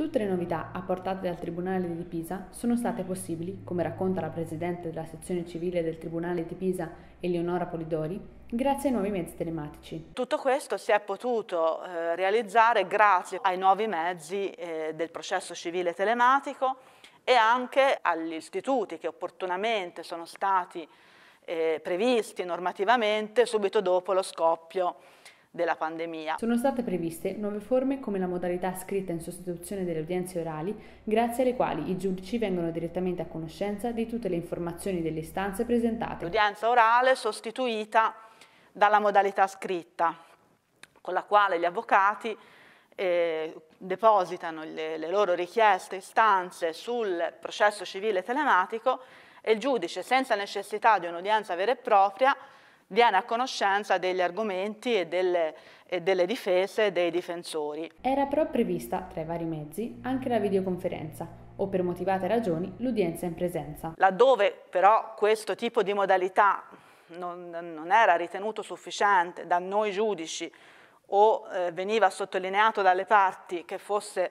Tutte le novità apportate dal Tribunale di Pisa sono state possibili, come racconta la Presidente della sezione civile del Tribunale di Pisa, Eleonora Polidori, grazie ai nuovi mezzi telematici. Tutto questo si è potuto eh, realizzare grazie ai nuovi mezzi eh, del processo civile telematico e anche agli istituti che opportunamente sono stati eh, previsti normativamente subito dopo lo scoppio della pandemia. Sono state previste nuove forme come la modalità scritta in sostituzione delle udienze orali, grazie alle quali i giudici vengono direttamente a conoscenza di tutte le informazioni delle istanze presentate. L'udienza orale sostituita dalla modalità scritta, con la quale gli avvocati eh, depositano le, le loro richieste, istanze sul processo civile telematico e il giudice, senza necessità di un'udienza vera e propria, viene a conoscenza degli argomenti e delle, e delle difese dei difensori. Era però prevista, tra i vari mezzi, anche la videoconferenza, o per motivate ragioni l'udienza in presenza. Laddove però questo tipo di modalità non, non era ritenuto sufficiente da noi giudici o eh, veniva sottolineato dalle parti che fosse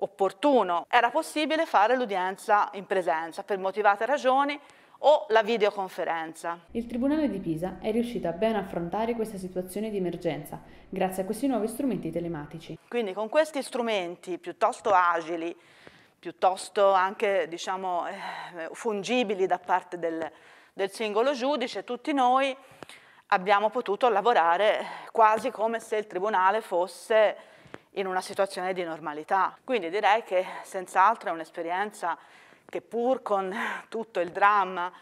opportuno, era possibile fare l'udienza in presenza per motivate ragioni o la videoconferenza. Il Tribunale di Pisa è riuscito a ben affrontare questa situazione di emergenza grazie a questi nuovi strumenti telematici. Quindi con questi strumenti piuttosto agili, piuttosto anche diciamo, eh, fungibili da parte del, del singolo giudice, tutti noi abbiamo potuto lavorare quasi come se il Tribunale fosse in una situazione di normalità. Quindi direi che senz'altro è un'esperienza che pur con tutto il dramma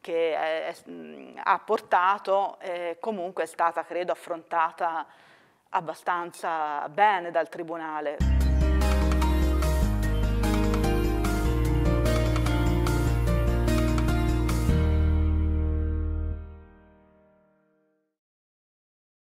che eh, è, mm, ha portato, eh, comunque è stata, credo, affrontata abbastanza bene dal Tribunale.